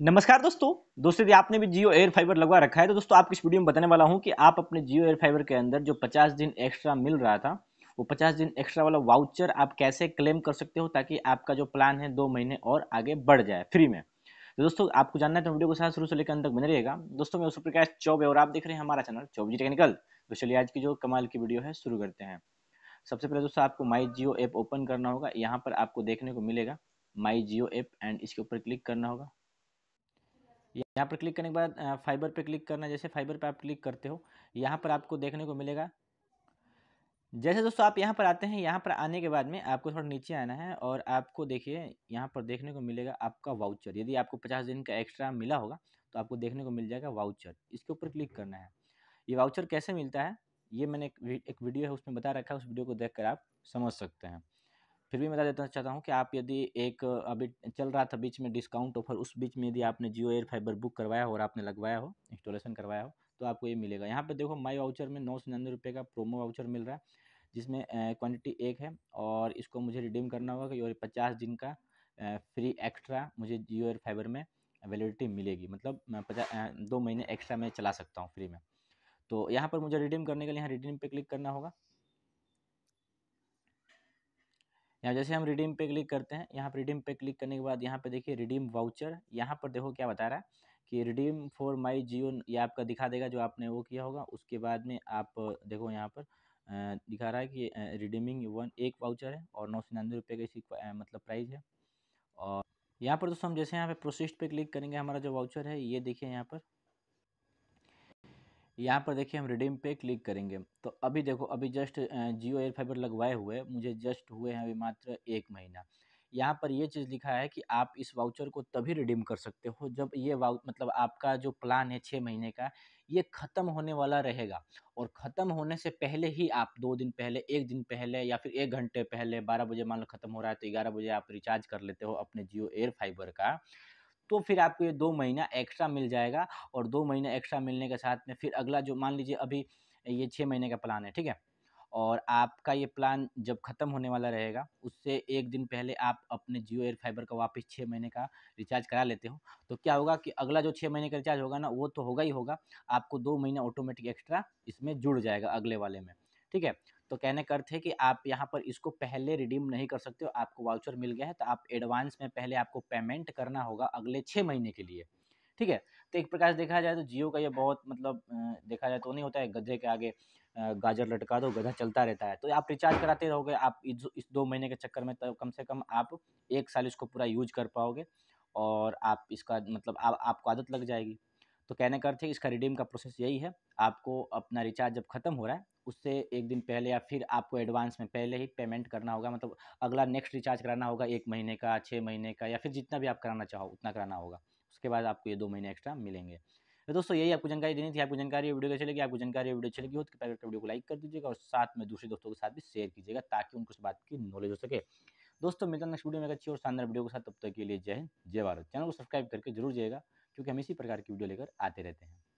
नमस्कार दोस्तों दोस्तों यदि आपने भी जियो एयर फाइबर लगवा रखा है तो दोस्तों आपकी इस वीडियो में बताने वाला हूं कि आप अपने जियो एयर फाइबर के अंदर जो 50 दिन एक्स्ट्रा मिल रहा था वो 50 दिन एक्स्ट्रा वाला वाउचर आप कैसे क्लेम कर सकते हो ताकि आपका जो प्लान है दो महीने और आगे बढ़ जाए फ्री में तो दोस्तों आपको जानना है तो वीडियो को साथ शुरू से लेकर अंत तक बने रहेगा दोस्तों मैं प्रकाश चौबे और आप देख रहे हैं हमारा चैनल चौबी टेक्निकल तो चलिए आज की जो कमाल की वीडियो है शुरू करते हैं सबसे पहले दोस्तों आपको माई जियो ऐप ओपन करना होगा यहाँ पर आपको देखने को मिलेगा माई जियो ऐप एंड इसके ऊपर क्लिक करना होगा यहाँ पर क्लिक करने के बाद फाइबर पर क्लिक करना जैसे फाइबर पर आप क्लिक करते हो यहाँ पर आपको देखने को मिलेगा जैसे दोस्तों आप यहाँ पर आते हैं यहाँ पर आने के बाद में आपको थोड़ा नीचे आना है और आपको देखिए यहाँ पर देखने को मिलेगा आपका वाउचर यदि आपको पचास दिन का एक्स्ट्रा मिला होगा तो आपको देखने को मिल जाएगा वाउचर इसके ऊपर क्लिक करना है ये वाउचर कैसे मिलता है ये मैंने एक वीडियो है उसमें बता रखा है उस वीडियो को देख आप समझ सकते हैं फिर भी मैं बता देना चाहता हूँ कि आप यदि एक अभी चल रहा था बीच में डिस्काउंट ऑफर उस बीच में यदि आपने जियो एयर फाइबर बुक करवाया हो और आपने लगवाया हो इंस्टॉलेशन करवाया हो तो आपको ये मिलेगा यहाँ पे देखो माई वाउचर में नौ सौ निन्यानवे रुपये का प्रोमो वाउचर मिल रहा है जिसमें क्वान्टिटी एक है और इसको मुझे रिडीम करना होगा और पचास दिन का फ्री एक्स्ट्रा मुझे जियो एयर फाइबर में वैलिडिटी मिलेगी मतलब मैं पचास दो महीने एक्स्ट्रा मैं चला सकता हूँ फ्री में तो यहाँ पर मुझे रिडीम करने के लिए यहाँ रिडीम पे क्लिक करना होगा यहाँ जैसे हम रिडीम पे क्लिक करते हैं यहाँ पर रिडीम पे क्लिक करने के बाद यहाँ पे देखिए रिडीम वाउचर यहाँ पर देखो क्या बता रहा है कि रिडीम फॉर माई जियो ये आपका दिखा देगा जो आपने वो किया होगा उसके बाद में आप देखो यहाँ पर दिखा रहा है कि रिडीमिंग वन एक वाउचर है और नौ सौ निन्यानवे रुपये का इसी मतलब प्राइस है और यहाँ पर दोस्तों हम जैसे यहाँ पे प्रोसेस्ड पे क्लिक करेंगे हमारा जो वाउचर है ये देखिए यहाँ पर यहाँ पर देखिए हम रिडीम पे क्लिक करेंगे तो अभी देखो अभी जस्ट जियो एयर फाइबर लगवाए हुए मुझे जस्ट हुए हैं अभी मात्र एक महीना यहाँ पर ये चीज़ लिखा है कि आप इस वाउचर को तभी रिडीम कर सकते हो जब ये वाउ मतलब आपका जो प्लान है छः महीने का ये ख़त्म होने वाला रहेगा और ख़त्म होने से पहले ही आप दो दिन पहले एक दिन पहले या फिर एक घंटे पहले बारह बजे मान लो ख़त्म हो रहा है तो ग्यारह बजे आप रिचार्ज कर लेते हो अपने जियो एयर फाइबर का तो फिर आपको ये दो महीना एक्स्ट्रा मिल जाएगा और दो महीना एक्स्ट्रा मिलने के साथ में फिर अगला जो मान लीजिए अभी ये छः महीने का प्लान है ठीक है और आपका ये प्लान जब ख़त्म होने वाला रहेगा उससे एक दिन पहले आप अपने जियो एयर फाइबर का वापस छः महीने का रिचार्ज करा लेते हो तो क्या होगा कि अगला जो छः महीने का रिचार्ज होगा ना वो तो होगा ही होगा आपको दो महीना ऑटोमेटिक एक्स्ट्रा इसमें जुड़ जाएगा अगले वाले में ठीक है तो कहने का अर्थ है कि आप यहाँ पर इसको पहले रिडीम नहीं कर सकते हो आपको वाउचर मिल गया है तो आप एडवांस में पहले आपको पेमेंट करना होगा अगले छः महीने के लिए ठीक है तो एक प्रकार से देखा जाए तो जियो का ये बहुत मतलब देखा जाए तो नहीं होता है गधे के आगे गाजर लटका दो गधा चलता रहता है तो आप रिचार्ज कराते रहोगे आप इस दो महीने के चक्कर में तो कम से कम आप एक साल इसको पूरा यूज कर पाओगे और आप इसका मतलब आप आपको आदत लग जाएगी तो कहने का अर्थ है इसका रिडीम का प्रोसेस यही है आपको अपना रिचार्ज जब खत्म हो रहा है उससे एक दिन पहले या फिर आपको एडवांस में पहले ही पेमेंट करना होगा मतलब अगला नेक्स्ट रिचार्ज कराना होगा एक महीने का छः महीने का या फिर जितना भी आप कराना चाहो उतना कराना होगा उसके बाद आपको ये दो महीने एक्स्ट्रा मिलेंगे तो दोस्तों यही आपको जानकारी देनी थी आपको जानकारी वीडियो अच्छी लगी आपको जानकारी वीडियो अच्छी लगी हो तो कृपया वीडियो को लाइक कर दीजिएगा और साथ में दूसरे दोस्तों के साथ भी शेयर कीजिएगा ताकि उनको उस बात की नॉलेज हो सके दोस्तों मिलता नेक्स्ट वीडियो में अच्छी और शानदार वीडियो के साथ तब तक के लिए जय हिंद जय भारत चैनल को सब्सक्राइब करके जरूर जाएगा क्योंकि हम इसी प्रकार की वीडियो लेकर आते रहते हैं